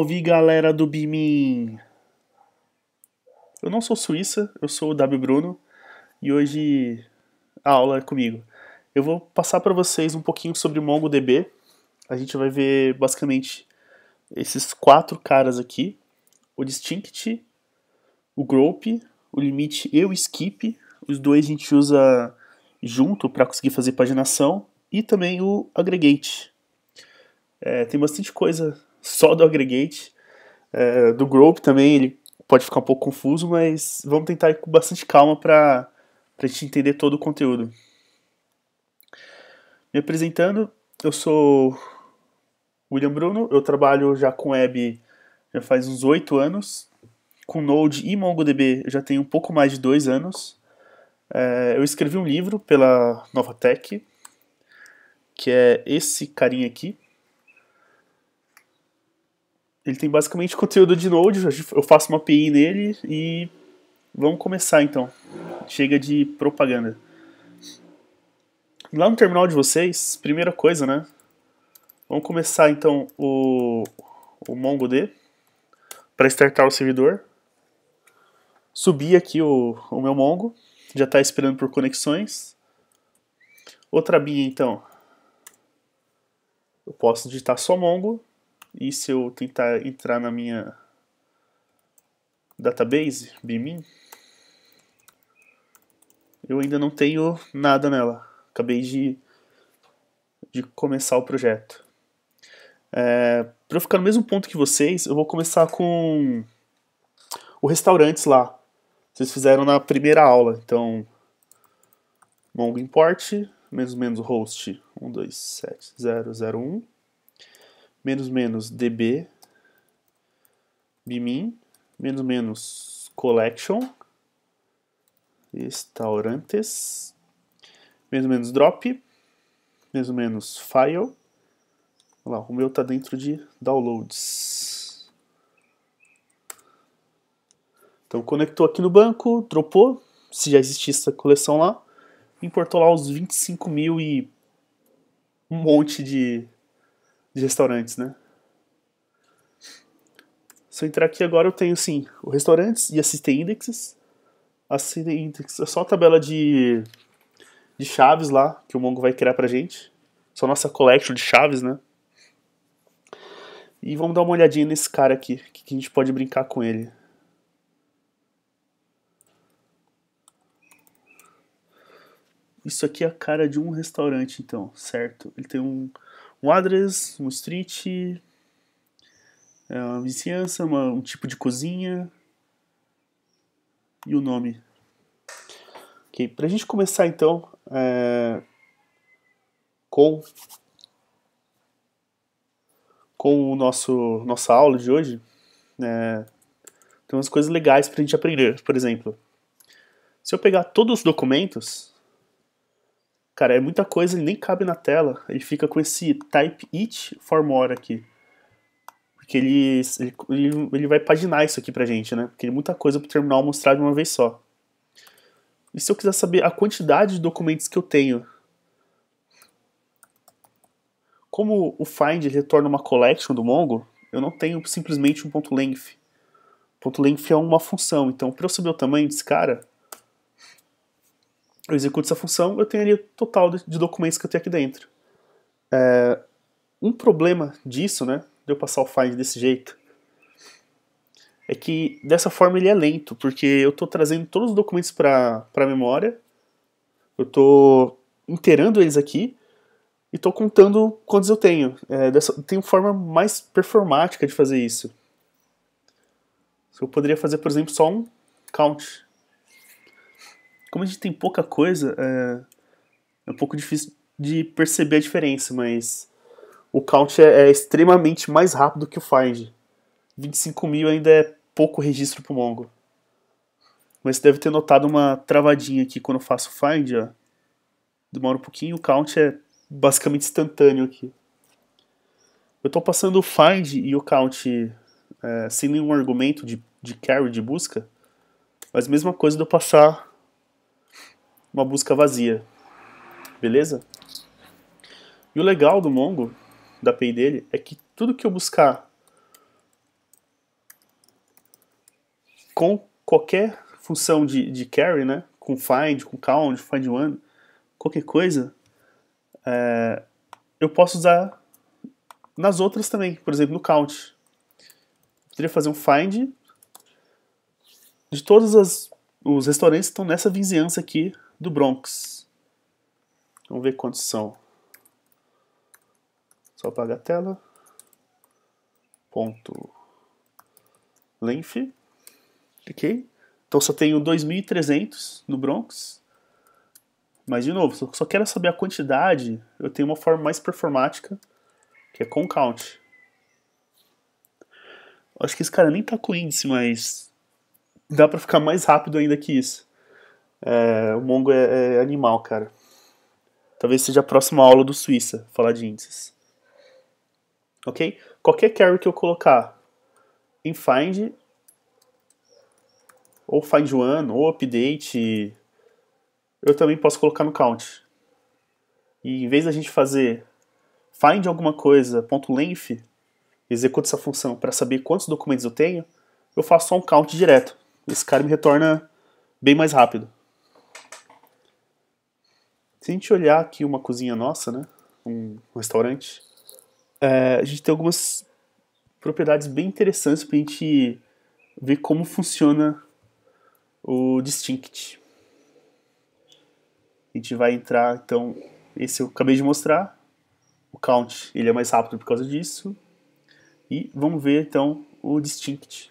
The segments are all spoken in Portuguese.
Salve galera do Bimin! Eu não sou suíça, eu sou o W Bruno e hoje a aula é comigo. Eu vou passar para vocês um pouquinho sobre MongoDB. A gente vai ver basicamente esses quatro caras aqui: o Distinct, o Group, o Limite e o Skip. Os dois a gente usa junto para conseguir fazer paginação e também o Aggregate. É, tem bastante coisa só do aggregate. É, do group também, ele pode ficar um pouco confuso, mas vamos tentar ir com bastante calma para a gente entender todo o conteúdo. Me apresentando, eu sou William Bruno, eu trabalho já com web já faz uns oito anos, com Node e MongoDB já tem um pouco mais de dois anos. É, eu escrevi um livro pela Nova Tech, que é esse carinha aqui, ele tem basicamente conteúdo de Node, eu faço uma API nele e vamos começar então. Chega de propaganda. Lá no terminal de vocês, primeira coisa, né? Vamos começar então o, o MongoD para startar o servidor. Subi aqui o, o meu Mongo, já está esperando por conexões. Outra binha então, eu posso digitar só Mongo e se eu tentar entrar na minha database, Bimin, eu ainda não tenho nada nela. Acabei de, de começar o projeto. É, para eu ficar no mesmo ponto que vocês, eu vou começar com o restaurantes lá. Vocês fizeram na primeira aula. Então, mongo import, menos menos host 127.0.0.1 menos menos db bmin, menos menos collection restaurantes menos menos drop menos menos file lá, o meu está dentro de downloads então conectou aqui no banco dropou se já existia essa coleção lá importou lá os 25 mil e um monte de de restaurantes, né? Se eu entrar aqui agora, eu tenho, assim, o restaurantes e assiste indexes. Assiste indexes é só a tabela de, de chaves lá, que o Mongo vai criar pra gente. Só nossa collection de chaves, né? E vamos dar uma olhadinha nesse cara aqui, que a gente pode brincar com ele. Isso aqui é a cara de um restaurante, então, certo? Ele tem um, um address, um street, é uma vizinhança, uma, um tipo de cozinha e o um nome. Ok, para a gente começar então é, com com o nosso nossa aula de hoje, é, tem umas coisas legais para a gente aprender. Por exemplo, se eu pegar todos os documentos Cara, é muita coisa, e nem cabe na tela. Ele fica com esse type it for more aqui. Porque ele, ele, ele vai paginar isso aqui pra gente, né? Porque é muita coisa pro terminal mostrar de uma vez só. E se eu quiser saber a quantidade de documentos que eu tenho? Como o find retorna uma collection do Mongo, eu não tenho simplesmente um ponto .length. Ponto .length é uma função, então para eu saber o tamanho desse cara, eu executo essa função, eu tenho ali o total de, documentos que eu tenho aqui dentro. É, um problema disso, né, de eu passar o find desse jeito, é que dessa forma ele é lento, porque eu estou trazendo todos os documentos para a memória, eu estou inteirando eles aqui e estou contando quantos eu tenho. É, dessa, tem uma forma mais performática de fazer isso. Eu poderia fazer, por exemplo, só um count como a gente tem pouca coisa, é, é um pouco difícil de perceber a diferença, mas o count é, é extremamente mais rápido que o find. 25 mil ainda é pouco registro pro Mongo. Mas você deve ter notado uma travadinha aqui quando eu faço find, ó. Demora um pouquinho, o count é basicamente instantâneo aqui. Eu estou passando o find e o count é, sem nenhum argumento de, de carry, de busca, mas mesma coisa de eu passar uma busca vazia. Beleza? E o legal do Mongo, da API dele, é que tudo que eu buscar com qualquer função de, de carry, né? Com find, com count, find one, qualquer coisa, é, eu posso usar nas outras também. Por exemplo, no count. Eu poderia fazer um find de todos as, os restaurantes que estão nessa vizinhança aqui do Bronx. Vamos ver quantos são. Só apagar a tela. Ponto length. Cliquei. Então só tenho 2.300 no Bronx. Mas de novo, só quero saber a quantidade. Eu tenho uma forma mais performática, que é com count. Acho que esse cara nem tá com índice, mas dá para ficar mais rápido ainda que isso. É, o Mongo é, é, animal, cara. Talvez seja a próxima aula do Suíça, falar de índices. Ok? Qualquer carry que eu colocar em find, ou find one, ou update, eu também posso colocar no count. E em vez da gente fazer find alguma coisa, ponto .length, executa essa função para saber quantos documentos eu tenho, eu faço só um count direto. Esse cara me retorna bem mais rápido. Se a gente olhar aqui uma cozinha nossa, né? Um restaurante, é, a gente tem algumas propriedades bem interessantes para a gente ver como funciona o Distinct. A gente vai entrar, então, esse eu acabei de mostrar, o count, ele é mais rápido por causa disso. E vamos ver, então, o Distinct.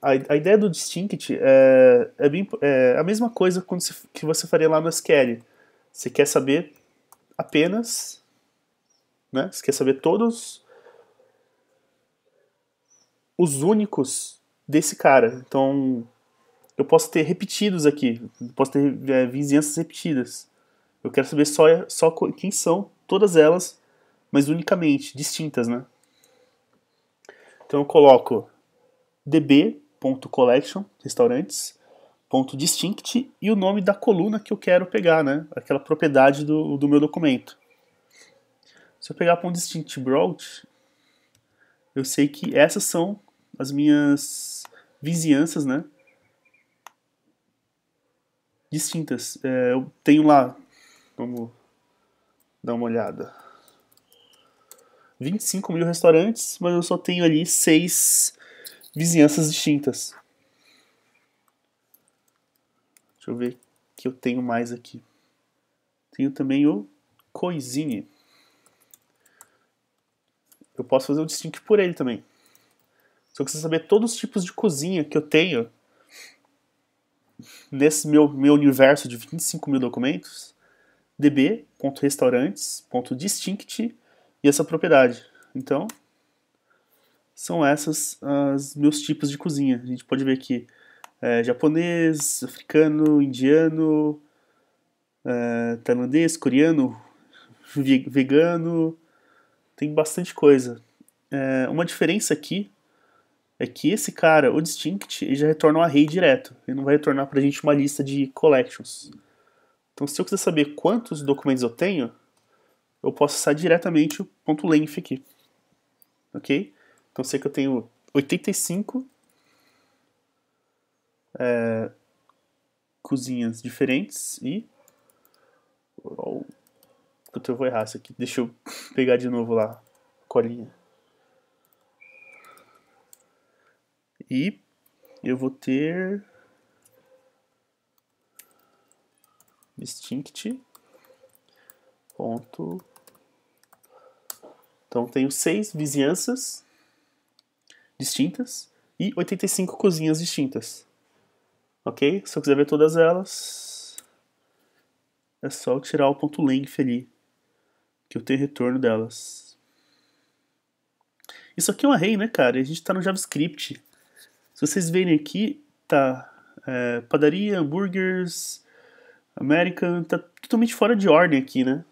A, a ideia do Distinct é, é, bem, é a mesma coisa se, que você faria lá no SQL. Você quer saber apenas, né? Você quer saber todos os únicos desse cara. Então, eu posso ter repetidos aqui, posso ter é, vizinhanças repetidas. Eu quero saber só, só quem são todas elas, mas unicamente, distintas, né? Então eu coloco db.collection, restaurantes, ponto distinct e o nome da coluna que eu quero pegar, né? Aquela propriedade do, do meu documento. Se eu pegar ponto distinct broad, eu sei que essas são as minhas vizinhanças, né? Distintas. É, eu tenho lá, vamos dar uma olhada. 25 mil restaurantes, mas eu só tenho ali seis vizinhanças distintas. Deixa eu ver o que eu tenho mais aqui. Tenho também o Coisine. Eu posso fazer o distinct por ele também. Só que você saber todos os tipos de cozinha que eu tenho nesse meu, meu universo de 25 mil documentos, db.restaurantes.distinct e essa propriedade. Então, são essas os meus tipos de cozinha. A gente pode ver que é, japonês, africano, indiano, é, tailandês, coreano, vegano, tem bastante coisa. É, uma diferença aqui é que esse cara, o Distinct, ele já retorna um array direto. Ele não vai retornar pra gente uma lista de collections. Então se eu quiser saber quantos documentos eu tenho, eu posso acessar diretamente o ponto .length aqui. Ok? Então sei que eu tenho 85 é, cozinhas diferentes e. Oh, eu vou errar isso aqui. Deixa eu pegar de novo lá colinha. E eu vou ter distinct ponto então tenho seis vizinhanças distintas e 85 cozinhas distintas. Ok? Se eu quiser ver todas elas, é só tirar o ponto length ali, que eu tenho retorno delas. Isso aqui é um array, né, cara? A gente está no JavaScript. Se vocês verem aqui, tá é, padaria, hambúrgueres, American, tá totalmente fora de ordem aqui, né?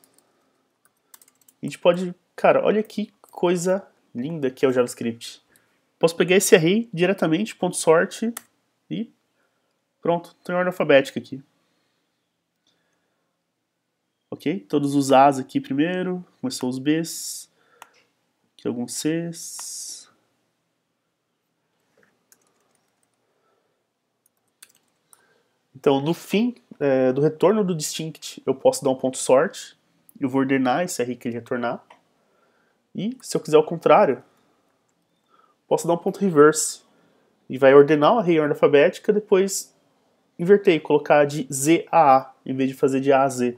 A gente pode, cara, olha que coisa linda que é o JavaScript. Posso pegar esse array diretamente, ponto sorte, e Pronto, estou em ordem alfabética aqui. Ok? Todos os As aqui primeiro, começou os Bs, aqui alguns Cs. Então, no fim é, do retorno do distinct, eu posso dar um ponto sort, eu vou ordenar esse R que ele retornar. E, se eu quiser o contrário, posso dar um ponto reverse. E vai ordenar o array em ordem alfabética, depois inverter, colocar de Z a A, em vez de fazer de A a Z.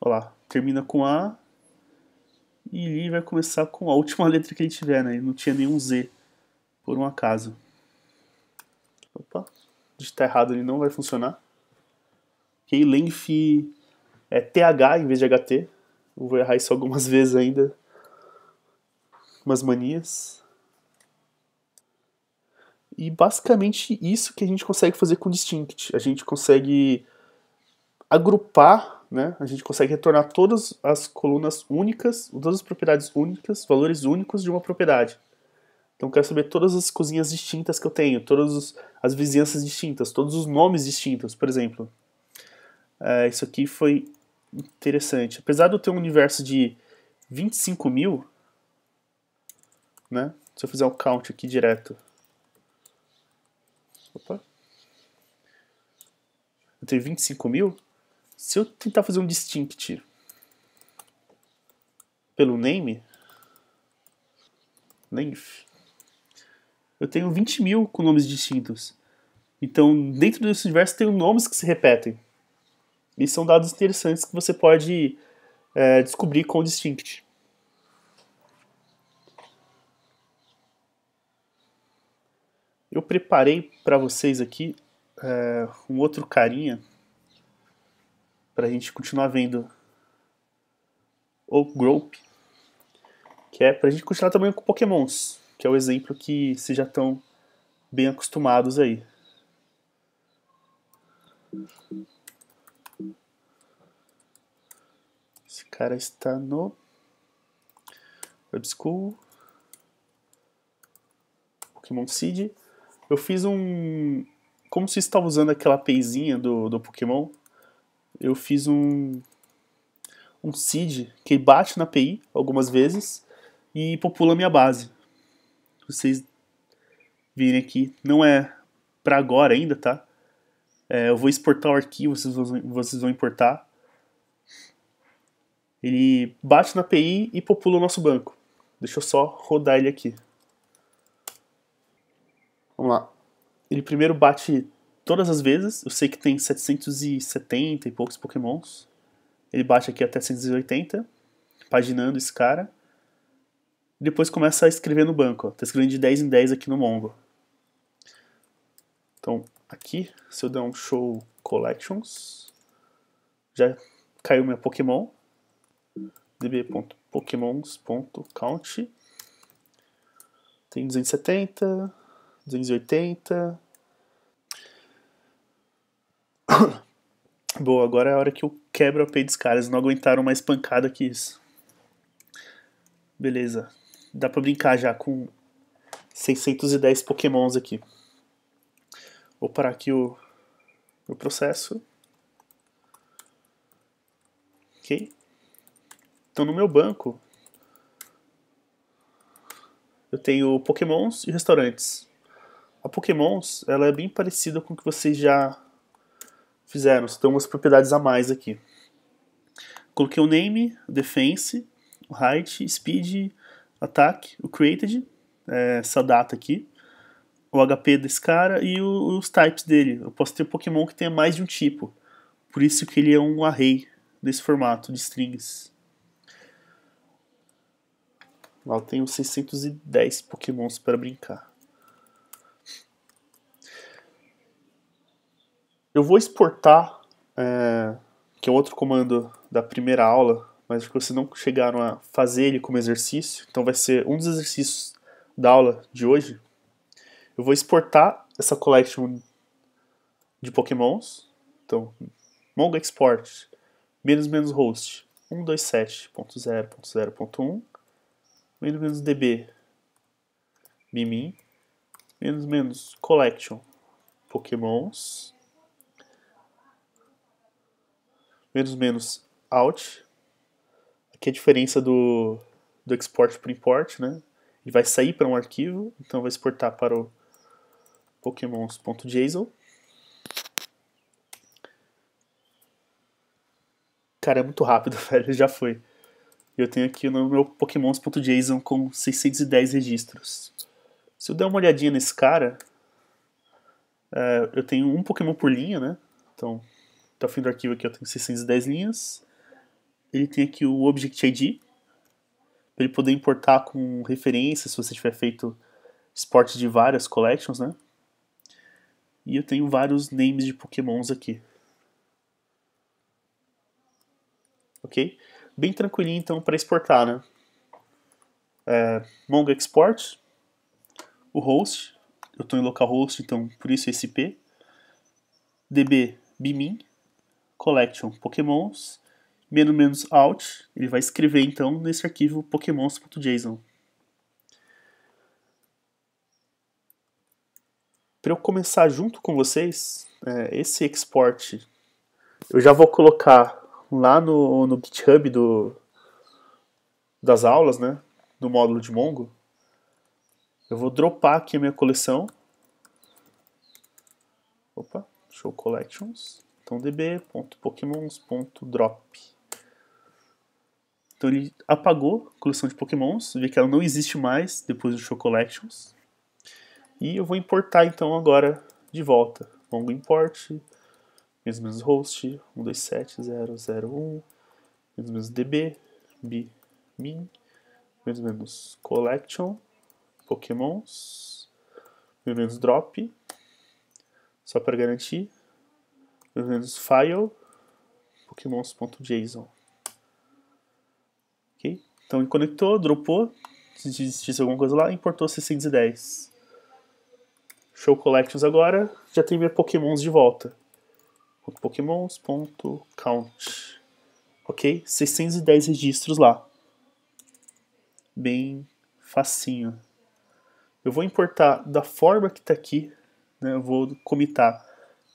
Olha lá, termina com A e ele vai começar com a última letra que ele tiver, né? Ele não tinha nenhum Z, por um acaso. Opa, digitar tá errado ele não vai funcionar. Ok, length é TH em vez de HT. Eu vou errar isso algumas vezes ainda. Umas manias e basicamente isso que a gente consegue fazer com Distinct. A gente consegue agrupar, né? a gente consegue retornar todas as colunas únicas, todas as propriedades únicas, valores únicos de uma propriedade. Então eu quero saber todas as cozinhas distintas que eu tenho, todas as vizinhanças distintas, todos os nomes distintos, por exemplo. É, isso aqui foi interessante. Apesar de eu ter um universo de 25 mil, né? Se eu fizer um count aqui direto, eu tenho 25 mil, se eu tentar fazer um distinct pelo name, length, eu tenho 20 mil com nomes distintos. Então, dentro desse universo, tem nomes que se repetem. E são dados interessantes que você pode é, descobrir com o distinct. Eu preparei para vocês aqui é, um outro carinha pra gente continuar vendo o Grope, que é pra gente continuar também com Pokémons, que é o exemplo que vocês já estão bem acostumados aí. Esse cara está no Web School. Pokémon Seed. Eu fiz um, como se estava usando aquela APIzinha do, do Pokémon, eu fiz um, um seed que bate na API algumas vezes e popula a minha base. Vocês virem aqui, não é para agora ainda, tá? É, eu vou exportar o arquivo, vocês vão, vocês vão importar. Ele bate na API e popula o nosso banco. Deixa eu só rodar ele aqui. Vamos lá. Ele primeiro bate todas as vezes. Eu sei que tem 770 e poucos pokémons. Ele bate aqui até 180, paginando esse cara. Depois começa a escrever no banco. Ó. Tá escrevendo de 10 em 10 aqui no Mongo. Então, aqui, se eu der um show collections, já caiu meu Pokémon. db.pokémons.count Tem 270, 280. Boa, agora é a hora que eu quebro a pay dos caras. Não aguentaram mais pancada que isso. Beleza. Dá pra brincar já com 610 pokémons aqui. Vou parar aqui o, o processo. Ok. Então no meu banco eu tenho pokémons e restaurantes a Pokémons ela é bem parecida com o que vocês já fizeram. Você tem umas propriedades a mais aqui. Coloquei o name, o defense, o height, speed, ataque, o created, é, essa data aqui, o HP desse cara e o, os types dele. Eu posso ter Pokémon que tenha mais de um tipo. Por isso que ele é um array desse formato de strings. Lá eu tenho 610 Pokémons para brincar. Eu vou exportar, é, que é outro comando da primeira aula, mas que vocês não chegaram a fazer ele como exercício, então vai ser um dos exercícios da aula de hoje. Eu vou exportar essa collection de pokémons, então mongo export menos menos host 127.0.0.1 menos menos db bimin menos menos collection pokémons menos menos out. Aqui é a diferença do, do export para import, né? Ele vai sair para um arquivo, então vai exportar para o pokémons.json. Cara, é muito rápido, velho, já foi. Eu tenho aqui no meu pokémons.json com 610 registros. Se eu der uma olhadinha nesse cara, é, eu tenho um pokémon por linha, né? Então, até fim do arquivo aqui eu tenho 610 linhas. Ele tem aqui o Object ID, para ele poder importar com referência, se você tiver feito export de várias collections, né? E eu tenho vários names de pokémons aqui. Ok? Bem tranquilinho então para exportar, né? É, Mongo Export, o host, eu estou em localhost, então por isso é SP, db bmin collection pokémons, menos menos out, ele vai escrever então nesse arquivo pokémons.json. Para eu começar junto com vocês, é, esse export eu já vou colocar lá no, no GitHub do, das aulas, né, do módulo de Mongo. Eu vou dropar aqui a minha coleção. Opa, show collections pythondb.pokémons.drop. Então ele apagou a coleção de pokémons, vê que ela não existe mais depois do show collections. E eu vou importar então agora de volta. Longo import, menos menos host, 127001, menos menos db, b, min, menos menos collection, pokémons, menos menos drop, só para garantir, menos uhum. File pokémons.json. Ok? Então ele conectou, dropou, se existisse alguma coisa lá, importou 610. Show collections agora, já tem minha pokémons de volta. pokémons.count. Ok? 610 registros lá. Bem facinho. Eu vou importar da forma que está aqui, né? eu vou comitar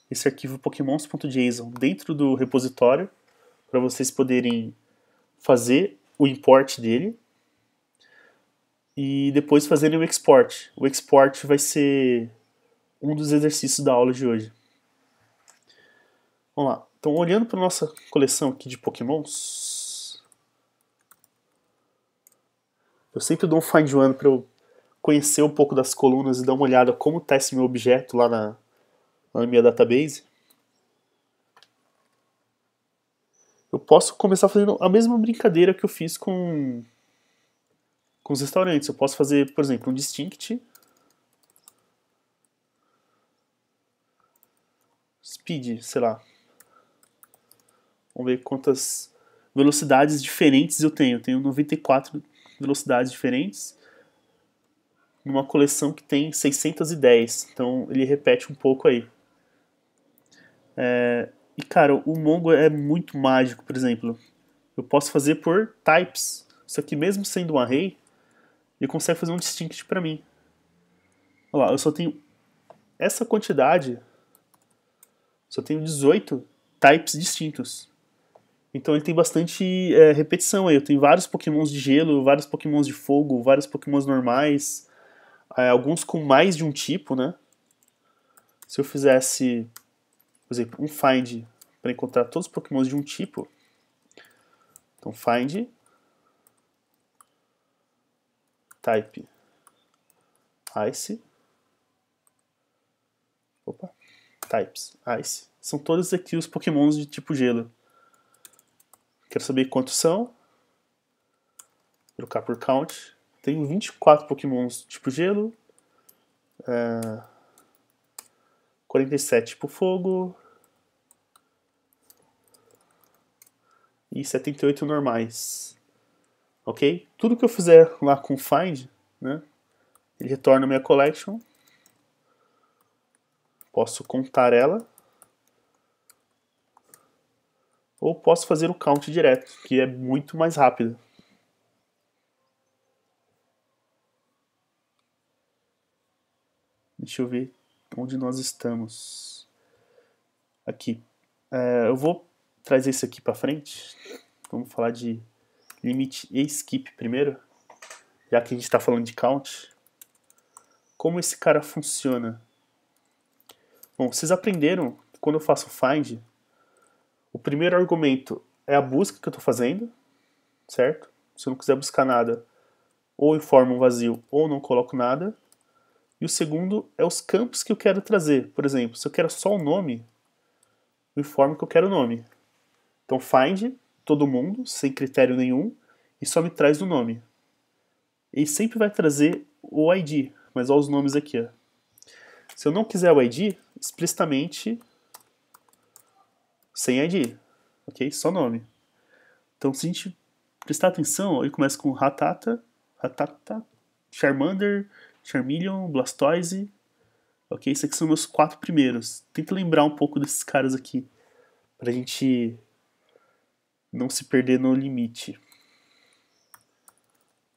esse arquivo pokémons.json dentro do repositório para vocês poderem fazer o import dele e depois fazerem o export. O export vai ser um dos exercícios da aula de hoje. Vamos lá. Então, olhando para nossa coleção aqui de pokémons, eu sempre dou um find one para eu conhecer um pouco das colunas e dar uma olhada como está esse meu objeto lá na, lá na minha database, eu posso começar fazendo a mesma brincadeira que eu fiz com, com os restaurantes. Eu posso fazer, por exemplo, um distinct speed, sei lá. Vamos ver quantas velocidades diferentes eu tenho. Eu tenho 94 velocidades diferentes numa coleção que tem 610. Então ele repete um pouco aí. É, e cara, o Mongo é muito mágico, por exemplo. Eu posso fazer por types. Só que mesmo sendo um array, ele consegue fazer um distinct para mim. Olha lá, eu só tenho essa quantidade, só tenho 18 types distintos. Então ele tem bastante é, repetição aí. Eu tenho vários pokémons de gelo, vários pokémons de fogo, vários pokémons normais, é, alguns com mais de um tipo, né? Se eu fizesse por exemplo, um find para encontrar todos os pokémons de um tipo. Então, find type ice opa, types ice. São todos aqui os pokémons de tipo gelo. Quero saber quantos são. Trocar por count. Tenho 24 pokémons tipo gelo. É, 47 para o fogo. E 78 normais. Ok? Tudo que eu fizer lá com find, né? Ele retorna minha collection. Posso contar ela. Ou posso fazer o count direto, que é muito mais rápido. Deixa eu ver onde nós estamos. Aqui. É, eu vou trazer isso aqui para frente. Vamos falar de limite e skip primeiro, já que a gente está falando de count. Como esse cara funciona? Bom, vocês aprenderam que quando eu faço find, o primeiro argumento é a busca que eu estou fazendo, certo? Se eu não quiser buscar nada, ou informo um vazio ou não coloco nada. E o segundo é os campos que eu quero trazer. Por exemplo, se eu quero só o nome, me informo que eu quero o nome. Então find todo mundo, sem critério nenhum, e só me traz o nome. Ele sempre vai trazer o ID, mas olha os nomes aqui. Ó. Se eu não quiser o ID, explicitamente sem ID, ok? Só nome. Então se a gente prestar atenção, ele começa com Ratata, Ratata, Charmander, Charmeleon, Blastoise. Ok? Esses aqui são meus quatro primeiros. Tenta lembrar um pouco desses caras aqui. Pra gente não se perder no limite.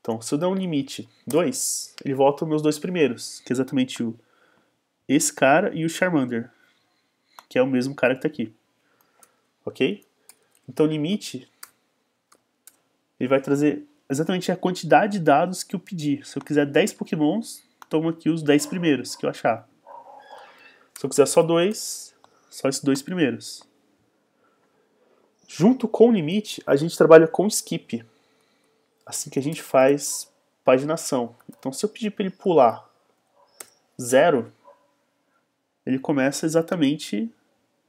Então, se eu der um limite 2, ele volta os meus dois primeiros, que é exatamente o esse cara e o Charmander, que é o mesmo cara que está aqui. Ok? Então, limite, ele vai trazer exatamente a quantidade de dados que eu pedir. Se eu quiser 10 pokémons, tomo aqui os 10 primeiros que eu achar. Se eu quiser só dois, só esses dois primeiros. Junto com o limite, a gente trabalha com skip. Assim que a gente faz paginação. Então se eu pedir para ele pular zero, ele começa exatamente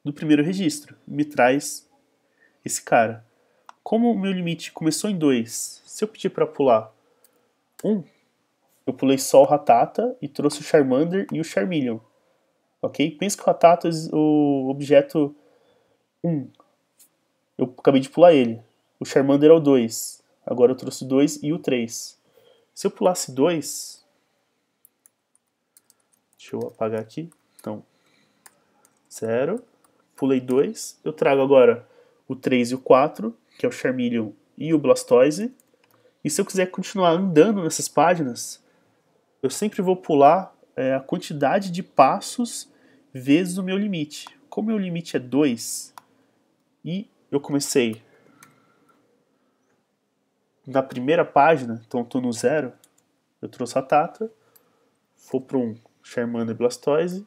do primeiro registro. Me traz esse cara. Como o meu limite começou em 2 se eu pedir para pular um, eu pulei só o Ratata e trouxe o Charmander e o Charmeleon. Ok? Pensa que o Ratata é o objeto 1. Eu acabei de pular ele. O Charmander é o 2. Agora eu trouxe o 2 e o 3. Se eu pulasse 2... Deixa eu apagar aqui. Então, 0. Pulei 2. Eu trago agora o 3 e o 4, que é o Charmeleon e o Blastoise. E se eu quiser continuar andando nessas páginas, eu sempre vou pular é, a quantidade de passos vezes o meu limite. Como meu limite é 2 e eu comecei na primeira página, então estou no zero, eu trouxe a Tata, vou para um Charmander Blastoise,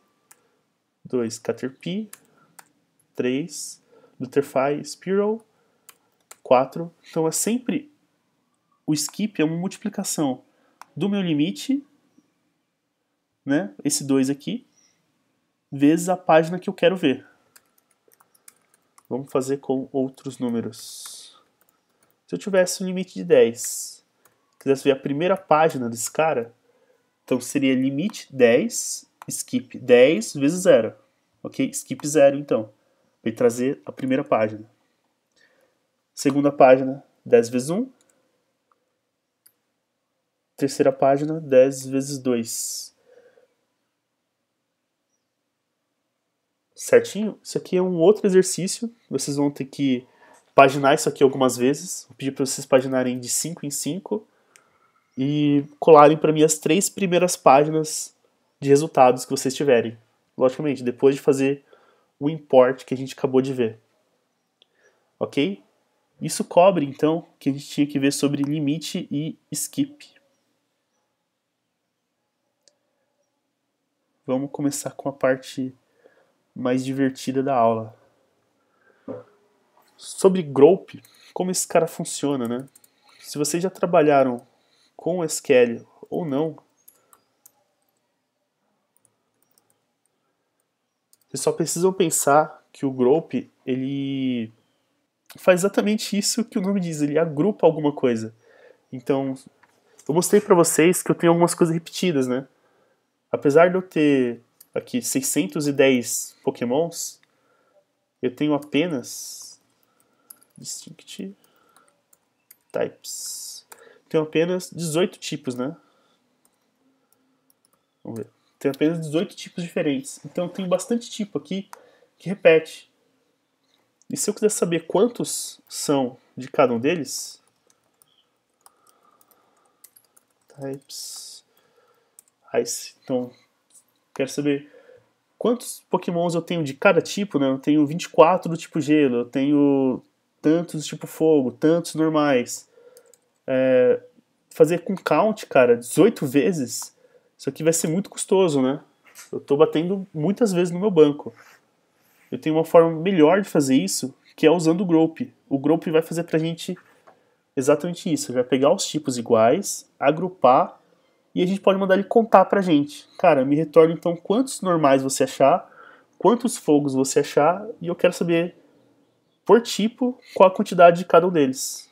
2 Caterpie, 3 Lutterfly Spiral, 4. Então é sempre o skip é uma multiplicação do meu limite, né, esse 2 aqui, vezes a página que eu quero ver. Vamos fazer com outros números. Se eu tivesse um limite de 10, quisesse ver a primeira página desse cara, então seria limite 10, skip 10 vezes 0. Ok? Skip 0, então. Vai trazer a primeira página. Segunda página, 10 vezes 1, terceira página, 10 vezes 2. Certinho? Isso aqui é um outro exercício. Vocês vão ter que paginar isso aqui algumas vezes. Vou pedir para vocês paginarem de 5 em 5 e colarem para mim as três primeiras páginas de resultados que vocês tiverem. Logicamente, depois de fazer o import que a gente acabou de ver. Ok? Isso cobre, então, o que a gente tinha que ver sobre limite e skip. vamos começar com a parte mais divertida da aula. Sobre Group, como esse cara funciona, né? Se vocês já trabalharam com o SQL ou não, vocês só precisam pensar que o Group ele faz exatamente isso que o nome diz, ele agrupa alguma coisa. Então, eu mostrei para vocês que eu tenho algumas coisas repetidas, né? Apesar de eu ter aqui 610 pokémons, eu tenho apenas Distinct Types. Tenho apenas 18 tipos, né? Vamos ver. Tenho apenas 18 tipos diferentes. Então tem bastante tipo aqui que repete. E se eu quiser saber quantos são de cada um deles, types então, quero saber quantos pokémons eu tenho de cada tipo, né? Eu tenho 24 do tipo gelo, eu tenho tantos do tipo fogo, tantos normais. É, fazer com count, cara, 18 vezes, isso aqui vai ser muito custoso, né? Eu tô batendo muitas vezes no meu banco. Eu tenho uma forma melhor de fazer isso, que é usando o group. O group vai fazer pra gente exatamente isso, vai pegar os tipos iguais, agrupar e a gente pode mandar ele contar pra gente. Cara, me retorna então quantos normais você achar, quantos fogos você achar, e eu quero saber por tipo qual a quantidade de cada um deles.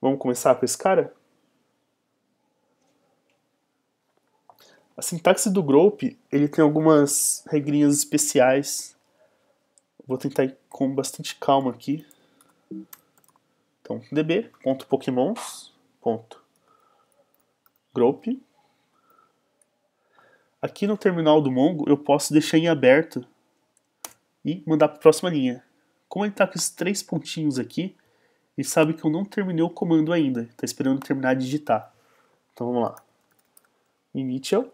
Vamos começar com esse cara? A sintaxe do group, ele tem algumas regrinhas especiais. Vou tentar ir com bastante calma aqui. Então, db.pokémons. Ponto. Aqui no terminal do Mongo eu posso deixar em aberto e mandar para a próxima linha. Como ele está com esses três pontinhos aqui, ele sabe que eu não terminei o comando ainda, está esperando terminar de digitar. Então vamos lá. Initial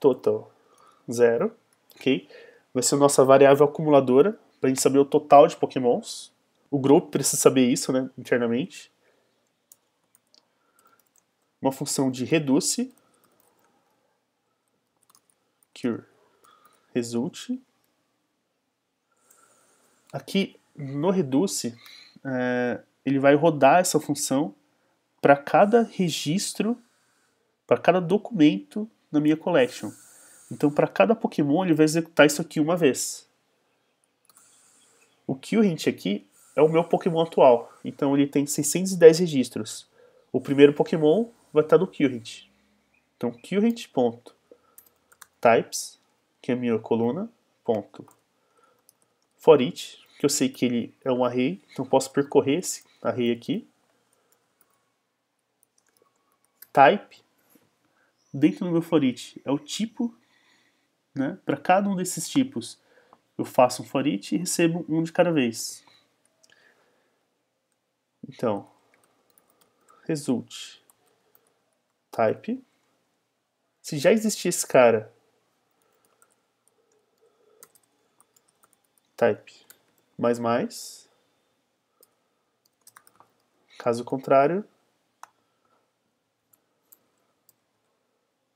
total zero, ok? Vai ser a nossa variável acumuladora para a gente saber o total de pokémons. O grupo precisa saber isso, né, internamente uma função de reduce, cure, result. Aqui no reduce, é, ele vai rodar essa função para cada registro, para cada documento na minha collection. Então, para cada Pokémon, ele vai executar isso aqui uma vez. O Current aqui é o meu Pokémon atual. Então, ele tem 610 registros. O primeiro Pokémon vai estar no current. Então, current.types, ponto types, que é a minha coluna, ponto for each, que eu sei que ele é um array, então posso percorrer esse array aqui. Type, dentro do meu for each, é o tipo, né? Para cada um desses tipos, eu faço um for each e recebo um de cada vez. Então, result type. Se já existir esse cara, type mais mais. Caso contrário,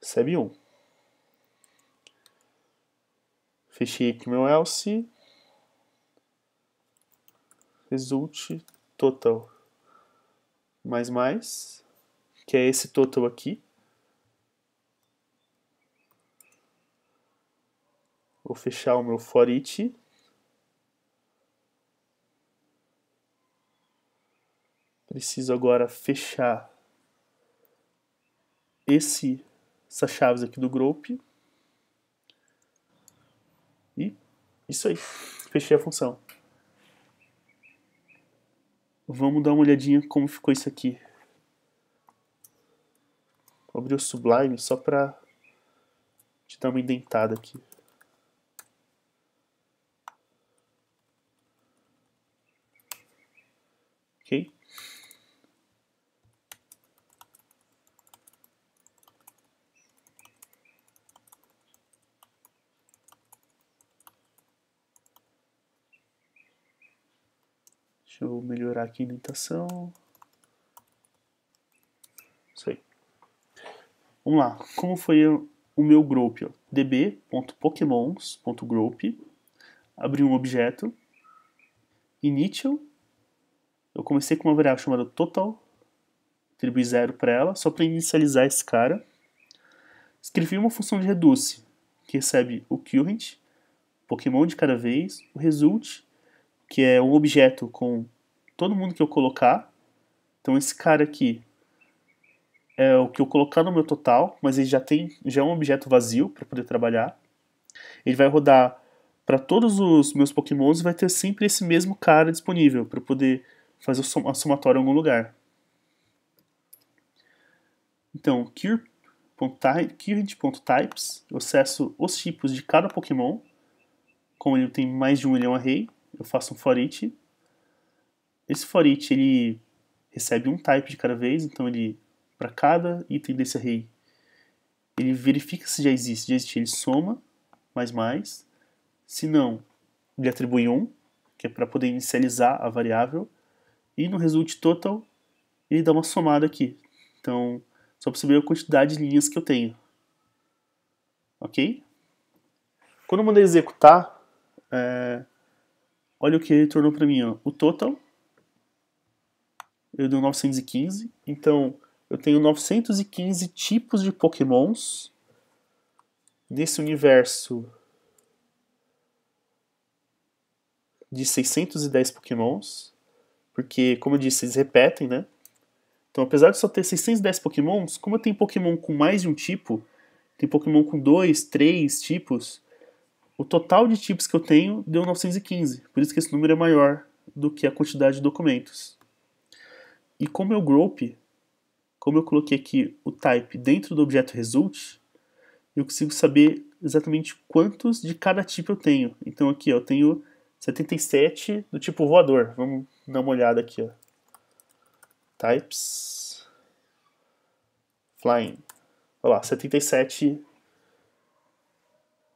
recebe 1. Fechei aqui meu else. Result total. Mais mais que é esse total aqui. Vou fechar o meu for each. Preciso agora fechar esse, essas chaves aqui do group. E isso aí. Fechei a função. Vamos dar uma olhadinha como ficou isso aqui. Vou abrir o Sublime só para te dar uma indentada aqui. Ok? Deixa eu melhorar aqui a indentação. Vamos lá, como foi o meu group? db.pokémons.group abri um objeto initial eu comecei com uma variável chamada total atribuí zero para ela só para inicializar esse cara escrevi uma função de reduce que recebe o current Pokémon de cada vez o result que é um objeto com todo mundo que eu colocar então esse cara aqui é o que eu colocar no meu total, mas ele já tem já é um objeto vazio para poder trabalhar. Ele vai rodar para todos os meus pokémons e vai ter sempre esse mesmo cara disponível para poder fazer a somatória em algum lugar. Então, cure.types, eu acesso os tipos de cada pokémon. Como ele tem mais de um, ele é um array. Eu faço um for each. Esse for each, ele recebe um type de cada vez, então ele para cada item desse array, ele verifica se já existe. Se já existe, ele soma, mais mais. Se não, ele atribui um, que é para poder inicializar a variável. E no result total, ele dá uma somada aqui. Então, só para saber a quantidade de linhas que eu tenho. Ok? Quando eu mandei executar, é... olha o que ele tornou para mim. Ó. O total, eu deu 915. Então, eu tenho 915 tipos de pokémons nesse universo de 610 pokémons, porque, como eu disse, eles repetem, né? Então, apesar de só ter 610 pokémons, como eu tenho pokémon com mais de um tipo, tem pokémon com dois, três tipos, o total de tipos que eu tenho deu 915, por isso que esse número é maior do que a quantidade de documentos. E como eu group, como eu coloquei aqui o type dentro do objeto result, eu consigo saber exatamente quantos de cada tipo eu tenho. Então aqui ó, eu tenho 77 do tipo voador. Vamos dar uma olhada aqui. Ó. Types flying. Olha lá, 77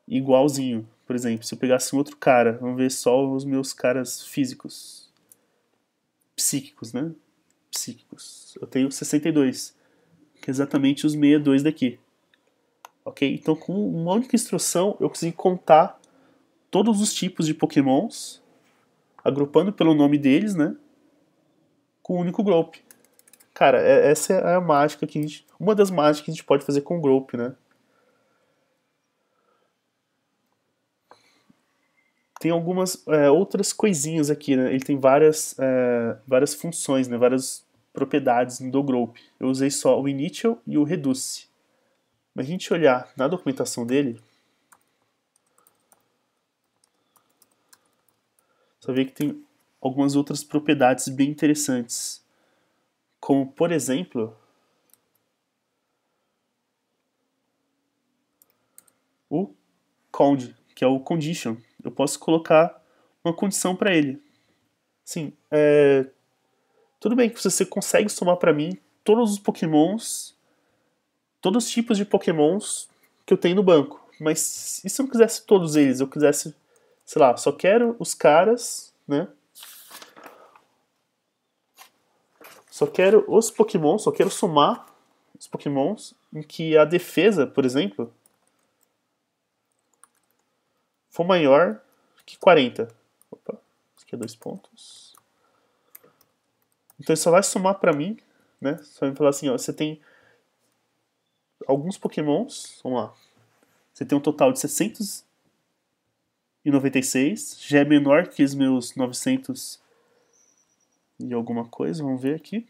igualzinho. Por exemplo, se eu pegasse um outro cara, vamos ver só os meus caras físicos. Psíquicos, né? psíquicos. Eu tenho 62, que é exatamente os 62 daqui. Ok? Então, com uma única instrução, eu consegui contar todos os tipos de pokémons, agrupando pelo nome deles, né? Com um único golpe. Cara, é, essa é a mágica que a gente. Uma das mágicas que a gente pode fazer com o golpe, né? tem algumas é, outras coisinhas aqui, né? Ele tem várias, é, várias funções, né? Várias propriedades do group. Eu usei só o initial e o reduce. Mas a gente olhar na documentação dele, você vê que tem algumas outras propriedades bem interessantes. Como, por exemplo, o cond, que é o condition. Eu posso colocar uma condição para ele. Sim, é, tudo bem que você consegue somar para mim todos os pokémons, todos os tipos de pokémons que eu tenho no banco. Mas e se eu não quisesse todos eles? Eu quisesse, sei lá, só quero os caras, né? Só quero os pokémons, só quero somar os pokémons em que a defesa, por exemplo, for maior que 40. Opa, isso aqui é dois pontos. Então ele só vai somar para mim, né? Só vai me falar assim, ó, você tem alguns pokémons, vamos lá. Você tem um total de 696, já é menor que os meus 900 e alguma coisa, vamos ver aqui.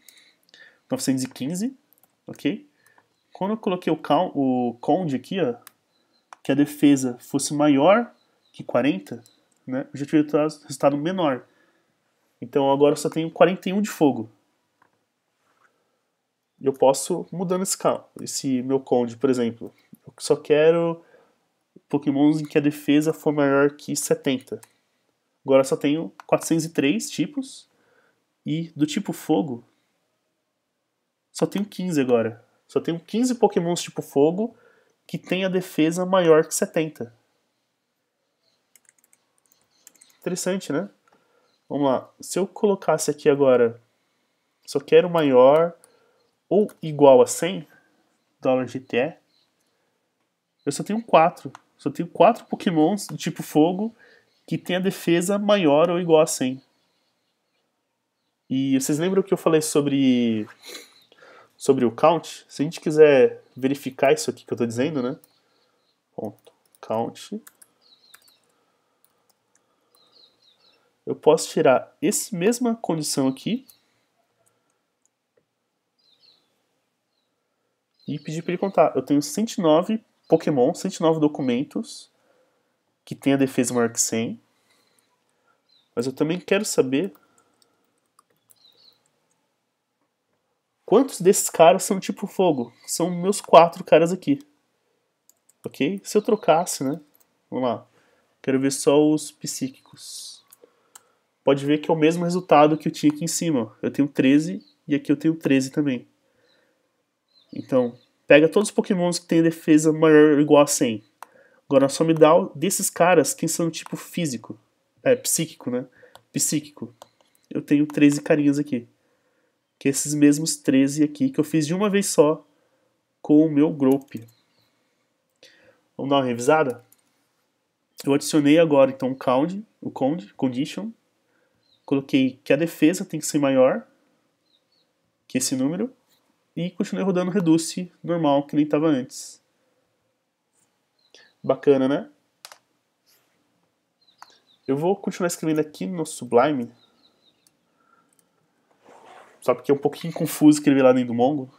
915, ok? Quando eu coloquei o, count, o conde aqui, ó, que a defesa fosse maior que 40, né, eu já tive resultado menor. Então agora eu só tenho 41 de fogo. Eu posso mudando esse esse meu conde, por exemplo. Eu só quero pokémons em que a defesa for maior que 70. Agora eu só tenho 403 tipos. E do tipo fogo, só tenho 15 agora. Só tenho 15 pokémons tipo fogo que tem a defesa maior que 70. Interessante, né? Vamos lá. Se eu colocasse aqui agora, só quero maior ou igual a 100 dólares TE, eu só tenho 4. Só tenho 4 pokémons do tipo fogo que tem a defesa maior ou igual a 100. E vocês lembram que eu falei sobre sobre o count? Se a gente quiser verificar isso aqui que eu estou dizendo, né? Ponto. Count eu posso tirar essa mesma condição aqui e pedir para ele contar. Eu tenho 109 Pokémon, 109 documentos que tem a defesa maior que 100. Mas eu também quero saber quantos desses caras são tipo fogo. São meus quatro caras aqui. Ok? Se eu trocasse, né? Vamos lá. Quero ver só os psíquicos pode ver que é o mesmo resultado que eu tinha aqui em cima. Eu tenho 13 e aqui eu tenho 13 também. Então, pega todos os pokémons que têm defesa maior ou igual a 100. Agora só me dá desses caras quem são tipo físico. É, psíquico, né? Psíquico. Eu tenho 13 carinhas aqui. Que é esses mesmos 13 aqui que eu fiz de uma vez só com o meu group. Vamos dar uma revisada? Eu adicionei agora então o Cond o Cond condition, coloquei que a defesa tem que ser maior que esse número e continuei rodando reduce normal que nem estava antes. Bacana, né? Eu vou continuar escrevendo aqui no Sublime. Só porque é um pouquinho confuso escrever lá dentro do Mongo.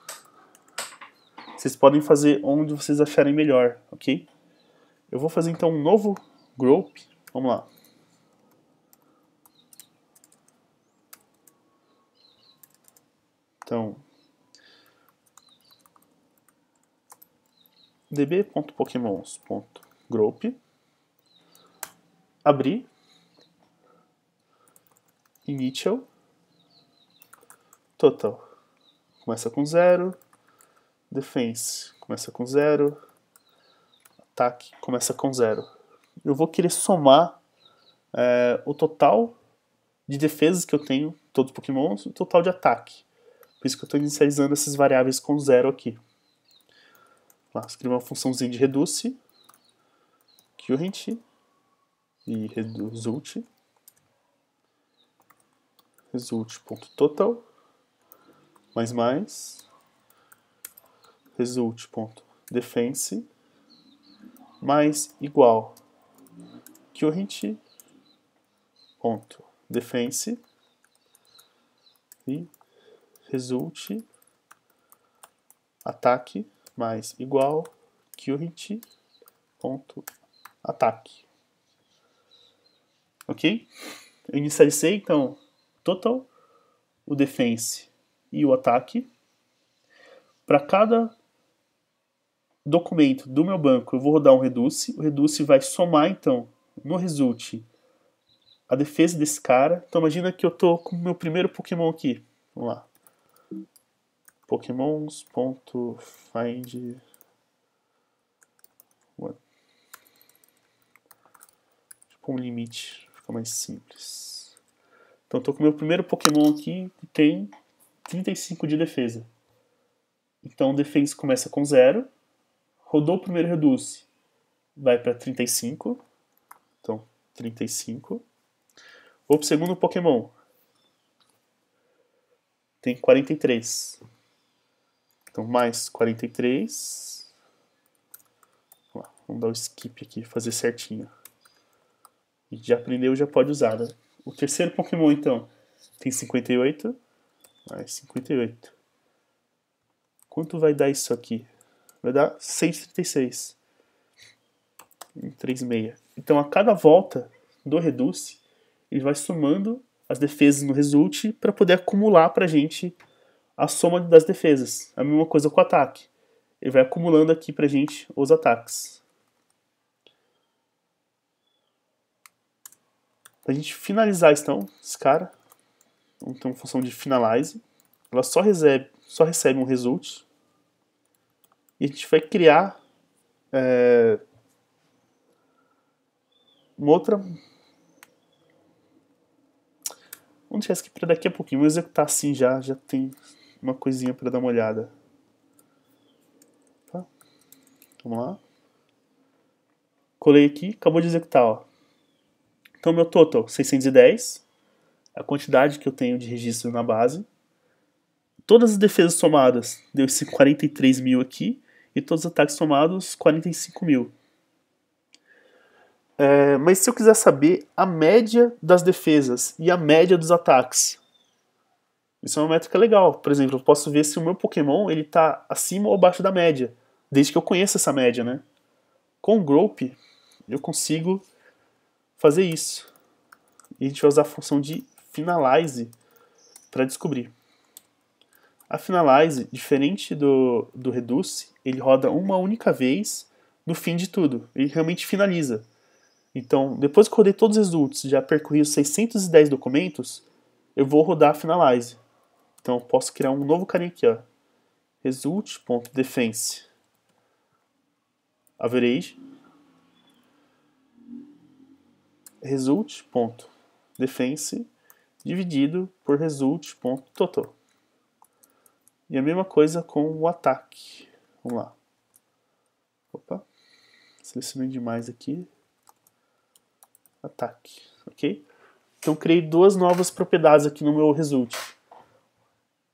Vocês podem fazer onde vocês acharem melhor, ok? Eu vou fazer então um novo group. Vamos lá. Então, db.pokémons.group, abrir, initial, total, começa com zero, defense, começa com zero, ataque, começa com zero. Eu vou querer somar é, o total de defesas que eu tenho, todos os pokémons, e o total de ataque. Por isso que eu estou inicializando essas variáveis com zero aqui. Lá, escrevi uma funçãozinha de reduce, current e result, result.total, mais mais, result.defense, mais igual current.defense e result ataque mais igual current ponto ataque. Ok? Eu inicializei então total, o defense e o ataque. Para cada documento do meu banco, eu vou rodar um reduce. O reduce vai somar então no result a defesa desse cara. Então imagina que eu tô com o meu primeiro Pokémon aqui. Vamos lá pokémons.find one. Tipo um limite, fica mais simples. Então estou com o meu primeiro Pokémon aqui que tem 35 de defesa. Então defense começa com 0. Rodou o primeiro reduce, vai para 35. Então 35. Vou pro segundo Pokémon. Tem 43. Então, mais 43. Vamos, vamos dar o skip aqui, fazer certinho. E já aprendeu, já pode usar, né? O terceiro Pokémon, então, tem 58. Mais 58. Quanto vai dar isso aqui? Vai dar 136. 3,6. Então, a cada volta do Reduce, ele vai somando as defesas no Result para poder acumular para gente a soma das defesas. A mesma coisa com o ataque. Ele vai acumulando aqui pra gente os ataques. Pra gente finalizar então esse cara, vamos ter uma função de finalize. Ela só recebe, só recebe um result. E a gente vai criar é, uma outra Vamos deixar isso aqui para daqui a pouquinho. Vou executar assim já, já tem uma coisinha para dar uma olhada. Tá? Vamos lá. Colei aqui, acabou de executar. Ó. Então, meu total, 610. A quantidade que eu tenho de registro na base. Todas as defesas somadas deu esse 43 mil aqui. E todos os ataques somados, 45 mil. É, mas se eu quiser saber a média das defesas e a média dos ataques, isso é uma métrica legal. Por exemplo, eu posso ver se o meu Pokémon ele tá acima ou abaixo da média, desde que eu conheça essa média, né? Com o Grope, eu consigo fazer isso. E a gente vai usar a função de Finalize para descobrir. A Finalize, diferente do, do Reduce, ele roda uma única vez no fim de tudo. Ele realmente finaliza. Então, depois que eu rodei todos os resultados, já percorri os 610 documentos, eu vou rodar a Finalize. Então eu posso criar um novo carinha aqui, ó. Result.defense average result.defense dividido por result.total. E a mesma coisa com o ataque. Vamos lá. Opa. Selecionei demais aqui. Ataque. Ok? Então criei duas novas propriedades aqui no meu result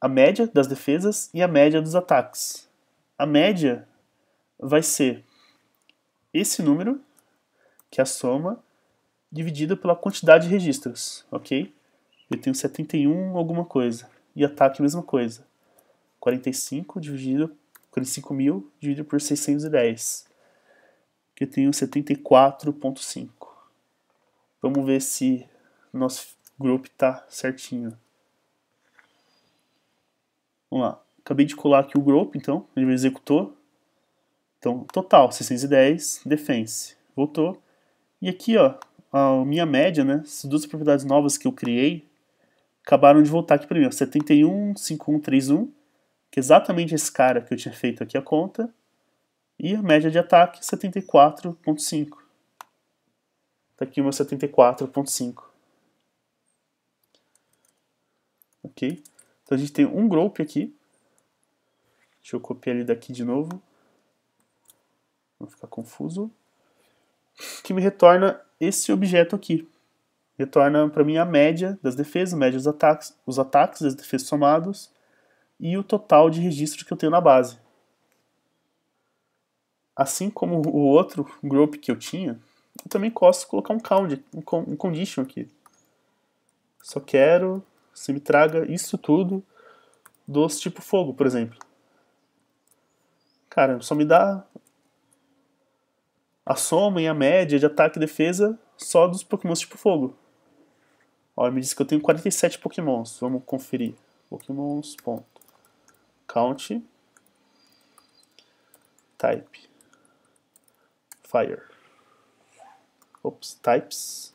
a média das defesas e a média dos ataques. A média vai ser esse número, que é a soma, dividido pela quantidade de registros, ok? Eu tenho 71 alguma coisa, e ataque mesma coisa. 45 dividido 45 mil dividido por 610, que eu tenho 74.5. Vamos ver se nosso grupo está certinho. Vamos lá. Acabei de colar aqui o grupo então. Ele executou. Então, total, 610, defense. Voltou. E aqui, ó, a minha média, né? Essas duas propriedades novas que eu criei acabaram de voltar aqui para mim. Ó, que é exatamente esse cara que eu tinha feito aqui a conta. E a média de ataque, 74.5. Tá aqui uma 74.5. Ok? Então a gente tem um group aqui. Deixa eu copiar ele daqui de novo. Não ficar confuso. Que me retorna esse objeto aqui. Retorna para mim a média das defesas, média dos ataques, os ataques das defesas somados e o total de registros que eu tenho na base. Assim como o outro group que eu tinha, eu também posso colocar um count, um condition aqui. Só quero você me traga isso tudo dos tipo fogo, por exemplo. Cara, só me dá a soma e a média de ataque e defesa só dos pokémons tipo fogo. Olha, me diz que eu tenho 47 pokémons. Vamos conferir. Pokémons, ponto. Count. Type. Fire. Ops, types.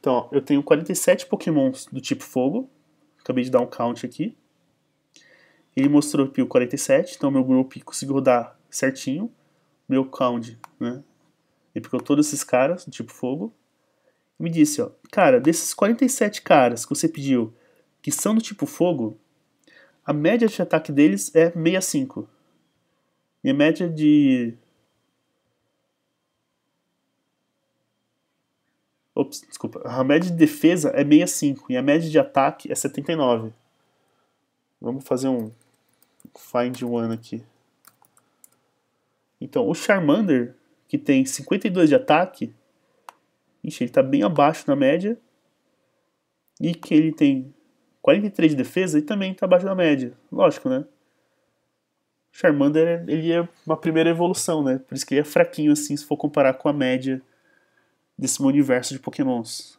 Então, ó, eu tenho 47 pokémons do tipo fogo. Acabei de dar um count aqui. Ele mostrou o 47, então meu grupo conseguiu rodar certinho. Meu count, né? Ele picou todos esses caras do tipo fogo. E me disse, ó, cara, desses 47 caras que você pediu que são do tipo fogo, a média de ataque deles é 65. E a média de Ops, desculpa. A média de defesa é 65 e a média de ataque é 79. Vamos fazer um find one aqui. Então, o Charmander, que tem 52 de ataque, ixi, ele está bem abaixo na média. E que ele tem 43 de defesa e também está abaixo da média. Lógico, né? Charmander, ele é uma primeira evolução, né? Por isso que ele é fraquinho, assim, se for comparar com a média desse universo de pokémons.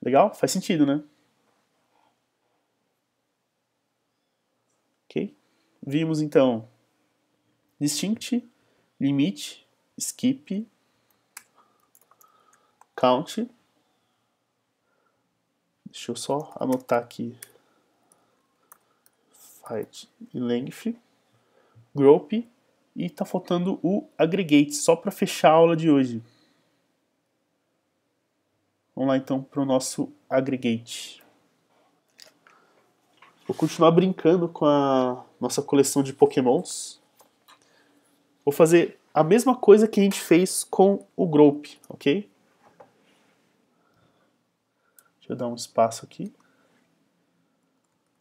Legal? Faz sentido, né? Ok? Vimos então distinct, limite, skip, count. Deixa eu só anotar aqui. Fight e length. Group e está faltando o aggregate, só para fechar a aula de hoje. Vamos lá então para o nosso aggregate. Vou continuar brincando com a nossa coleção de pokémons. Vou fazer a mesma coisa que a gente fez com o group, ok? Deixa eu dar um espaço aqui.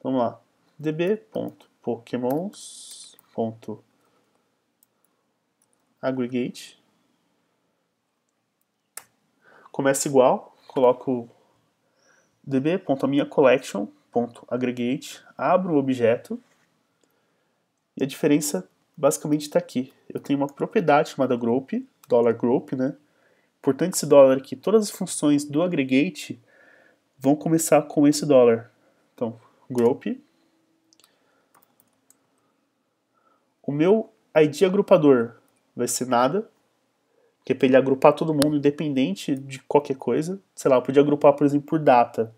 Vamos lá. db.pokémons.com aggregate. Começa igual, coloco db.minhacollection.aggregate, abro o objeto e a diferença basicamente está aqui. Eu tenho uma propriedade chamada group, $group, né? Importante esse dólar aqui, todas as funções do aggregate vão começar com esse dólar. Então, group. O meu ID agrupador vai ser nada. Porque pra ele agrupar todo mundo, independente de qualquer coisa. Sei lá, eu podia agrupar, por exemplo, por data.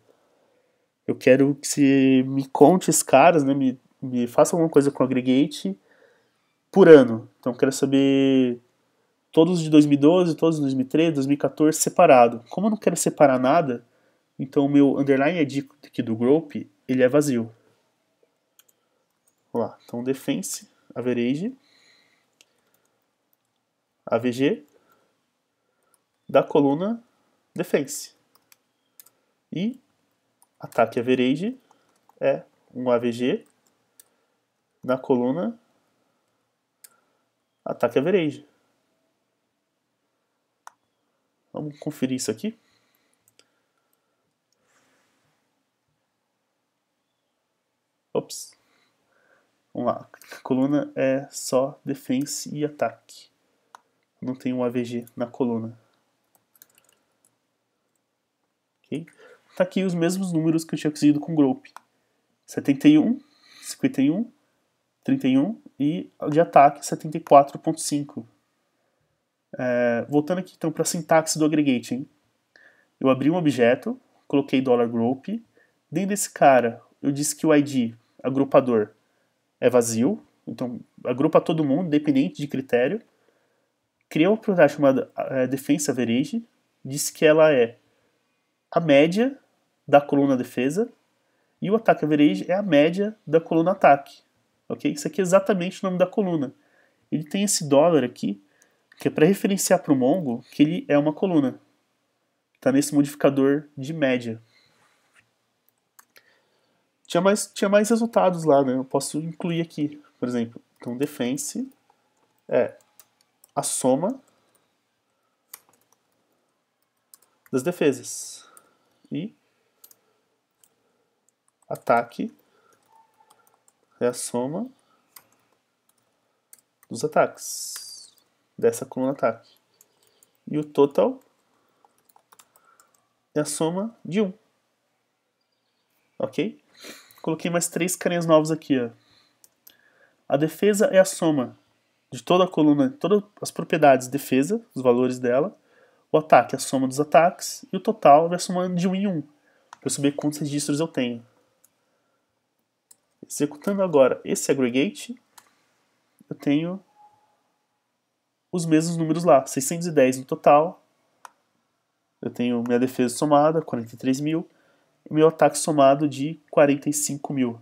Eu quero que se me conte os caras, né? Me, me faça alguma coisa com o aggregate por ano. Então eu quero saber todos de 2012, todos de 2013, 2014 separado. Como eu não quero separar nada, então o meu underline é aqui do group, ele é vazio. Vamos lá, então defense, average, AVG da coluna Defense. E ataque average é um AVG na coluna ataque average. Vamos conferir isso aqui. Ops. Vamos lá. A coluna é só defense e ataque não tem um AVG na coluna. Ok? Tá aqui os mesmos números que eu tinha conseguido com o group. 71, 51, 31 e de ataque 74.5. É, voltando aqui então para a sintaxe do aggregate. Hein? Eu abri um objeto, coloquei $group. Dentro desse cara, eu disse que o ID, agrupador, é vazio. Então, agrupa todo mundo, dependente de critério criou um programa chamado é, eh, Defense Average, que ela é a média da coluna defesa e o ataque average é a média da coluna ataque. Ok? Isso aqui é exatamente o nome da coluna. Ele tem esse dólar aqui, que é para referenciar para o Mongo que ele é uma coluna. Está nesse modificador de média. Tinha mais, tinha mais resultados lá, né? Eu posso incluir aqui, por exemplo. Então, defense é a soma das defesas e ataque é a soma dos ataques dessa coluna ataque e o total é a soma de 1 um. ok? coloquei mais três carinhas novas aqui ó. a defesa é a soma de toda a coluna, todas as propriedades defesa, os valores dela, o ataque, é a soma dos ataques, e o total vai é somando de 1 em 1, para saber quantos registros eu tenho. Executando agora esse aggregate, eu tenho os mesmos números lá, 610 no total, eu tenho minha defesa somada, 43 mil, e meu ataque somado de 45 mil.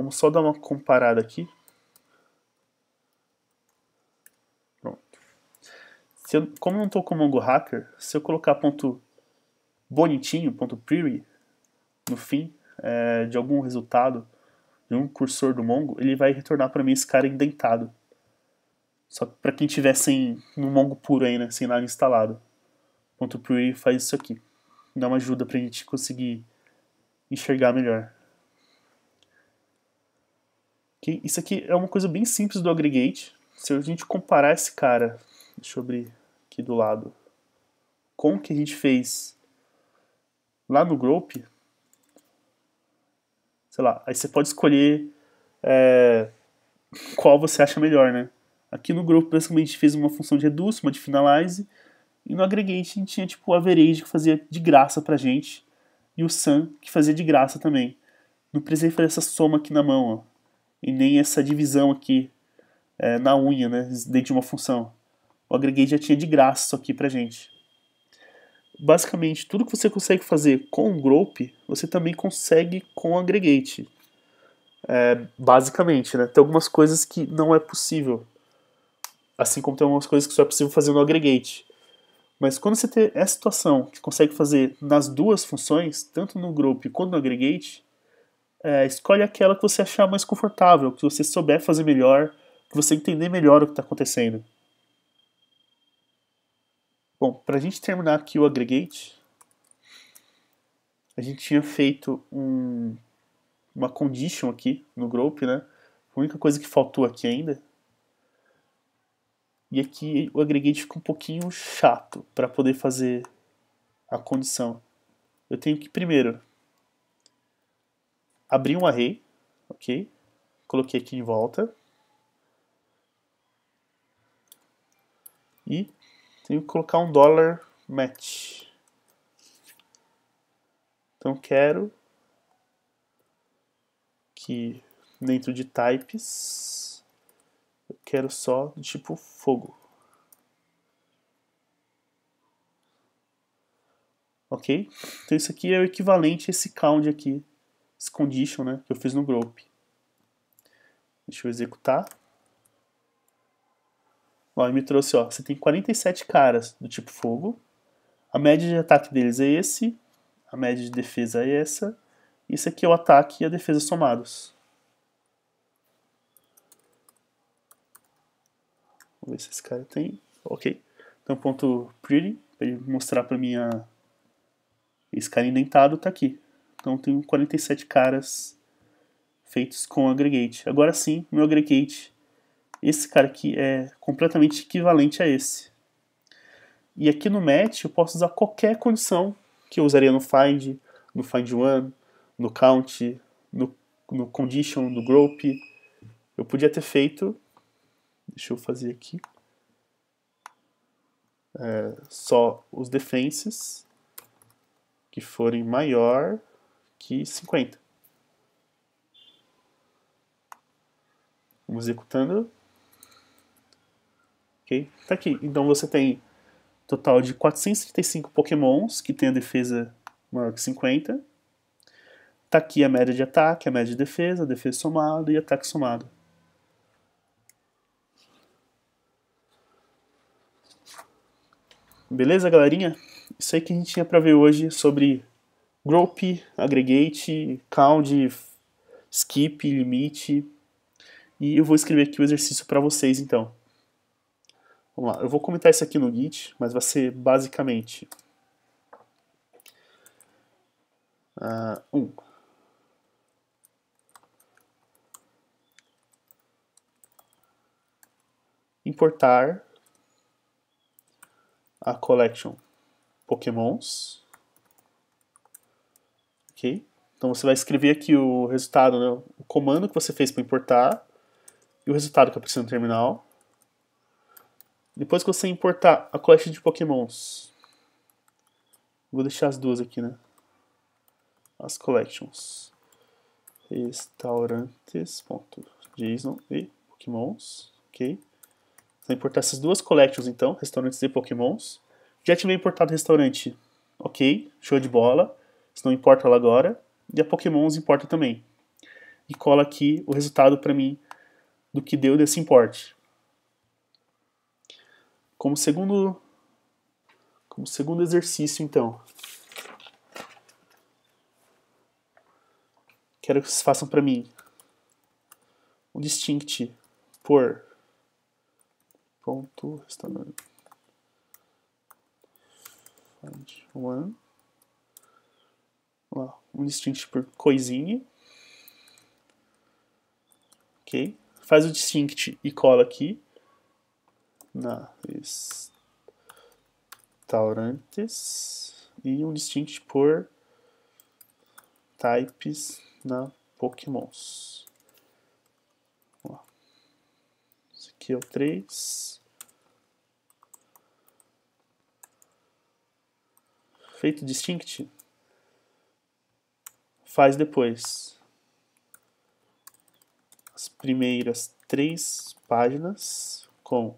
Vamos só dar uma comparada aqui. Pronto. Se eu, como eu não estou com o Mongo Hacker, se eu colocar ponto bonitinho, ponto pretty, no fim é, de algum resultado, de um cursor do Mongo, ele vai retornar para mim esse cara indentado. Só que para quem tiver sem, no Mongo puro ainda, né, sem nada instalado. Ponto pretty faz isso aqui. Dá uma ajuda para a gente conseguir enxergar melhor isso aqui é uma coisa bem simples do aggregate. Se a gente comparar esse cara, deixa eu abrir aqui do lado, com o que a gente fez lá no group, sei lá, aí você pode escolher é, qual você acha melhor, né? Aqui no grupo, basicamente, a gente fez uma função de reduce, uma de finalize, e no aggregate a gente tinha tipo o average que fazia de graça pra gente, e o sum que fazia de graça também. Não precisei fazer essa soma aqui na mão, ó e nem essa divisão aqui é, na unha, né, dentro de uma função. O aggregate já tinha de graça isso aqui pra gente. Basicamente, tudo que você consegue fazer com o group, você também consegue com o aggregate. É, basicamente, né? Tem algumas coisas que não é possível. Assim como tem algumas coisas que só é possível fazer no aggregate. Mas quando você tem essa situação que consegue fazer nas duas funções, tanto no group quanto no aggregate, é, escolhe aquela que você achar mais confortável, que você souber fazer melhor, que você entender melhor o que está acontecendo. Bom, para a gente terminar aqui o aggregate, a gente tinha feito um, uma condition aqui no group, né? A única coisa que faltou aqui ainda. E aqui o aggregate ficou um pouquinho chato para poder fazer a condição. Eu tenho que primeiro abri um array, ok? Coloquei aqui em volta. E tenho que colocar um dólar match. Então quero que dentro de types eu quero só do tipo fogo. Ok? Então isso aqui é o equivalente a esse count aqui condition né, que eu fiz no group. Deixa eu executar. Ó, ele me trouxe, ó, você tem 47 caras do tipo fogo. A média de ataque deles é esse, a média de defesa é essa. Isso aqui é o ataque e a defesa somados. Vamos ver se esse cara tem. Ok. Então ponto pretty, para ele mostrar para mim esse cara indentado, tá aqui. Então tenho 47 caras feitos com aggregate. Agora sim, meu aggregate, esse cara aqui é completamente equivalente a esse. E aqui no match eu posso usar qualquer condição que eu usaria no find, no find one, no count, no, no condition, no group. Eu podia ter feito, deixa eu fazer aqui, é, só os defenses que forem maior que 50. Vamos executando. Ok, tá aqui. Então você tem total de 435 pokémons que tem a defesa maior que 50. Tá aqui a média de ataque, a média de defesa, defesa somada e ataque somado. Beleza, galerinha? Isso aí que a gente tinha para ver hoje sobre group, aggregate, count, skip, limite. E eu vou escrever aqui o exercício para vocês então. Vamos lá, eu vou comentar isso aqui no Git, mas vai ser basicamente uh, um. importar a collection pokémons ok? Então você vai escrever aqui o resultado, né, o comando que você fez para importar e o resultado que apareceu no terminal. Depois que você importar a collection de pokémons, vou deixar as duas aqui, né? As collections. Restaurantes.json e pokémons, ok? Você vai importar essas duas collections então, restaurantes e pokémons. Já tiver importado restaurante, ok, show de bola não importa lá agora. E a Pokémons importa também. E cola aqui o resultado para mim do que deu desse importe. Como segundo, como segundo exercício, então. Quero que vocês façam para mim um distinct por ponto restaurante one um distinct por coisinha. Ok? Faz o distinct e cola aqui na restaurantes e um distinct por types na pokémons. Ó. Esse aqui é o 3. Feito distinct, faz depois as primeiras três páginas com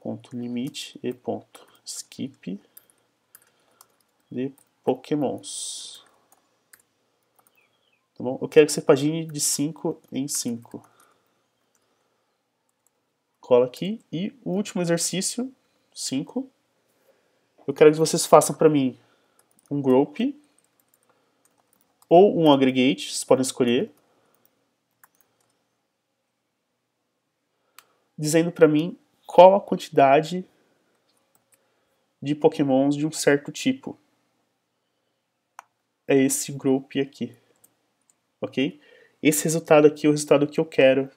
ponto limite e ponto skip de pokémons. Tá bom? Eu quero que você pagine de 5 em 5. Cola aqui. E o último exercício, 5. Eu quero que vocês façam para mim um group ou um aggregate, vocês podem escolher, dizendo para mim qual a quantidade de pokémons de um certo tipo. É esse group aqui, ok? Esse resultado aqui é o resultado que eu quero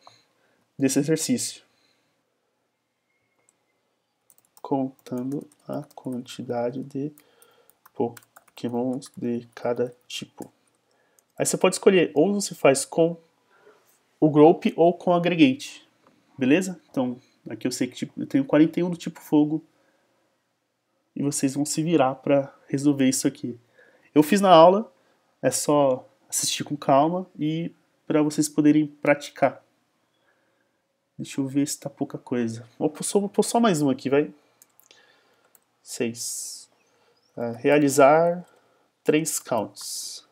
desse exercício. Contando a quantidade de pokémons de cada tipo. Aí você pode escolher ou você faz com o group ou com o aggregate. Beleza? Então, aqui eu sei que tipo, eu tenho 41 do tipo fogo. E vocês vão se virar para resolver isso aqui. Eu fiz na aula, é só assistir com calma e para vocês poderem praticar. Deixa eu ver se tá pouca coisa. Vou pôr só, vou pôr só mais um aqui, vai. 6. É, realizar 3 counts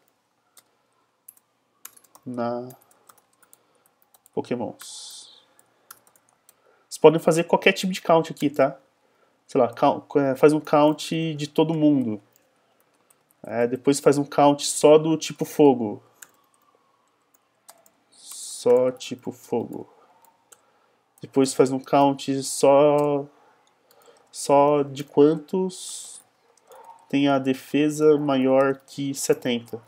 na Pokémons. Vocês podem fazer qualquer tipo de count aqui, tá? Sei lá, é, faz um count de todo mundo. É, depois faz um count só do tipo fogo. Só tipo fogo. Depois faz um count só só de quantos tem a defesa maior que 70.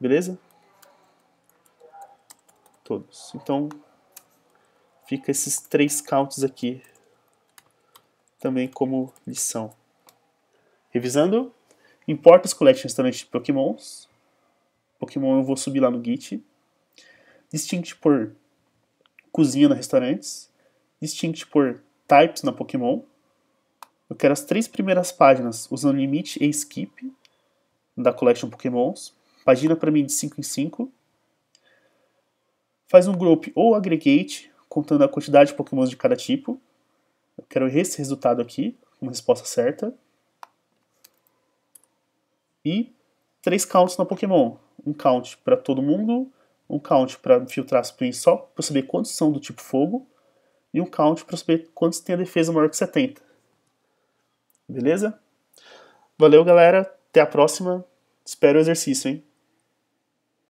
Beleza? Todos. Então, fica esses três counts aqui também como lição. Revisando, importa as collections também de pokémons. Pokémon eu vou subir lá no Git. Distinct por cozinha na restaurantes. Distinct por types na Pokémon. Eu quero as três primeiras páginas usando limite e skip da collection pokémons. Pagina para mim de 5 em 5. Faz um group ou aggregate, contando a quantidade de pokémons de cada tipo. Eu quero esse resultado aqui, uma resposta certa. E três counts na Pokémon. Um count para todo mundo, um count para filtrar as twins só para saber quantos são do tipo fogo, e um count para saber quantos tem a defesa maior que 70. Beleza? Valeu, galera. Até a próxima. Espero o exercício, hein?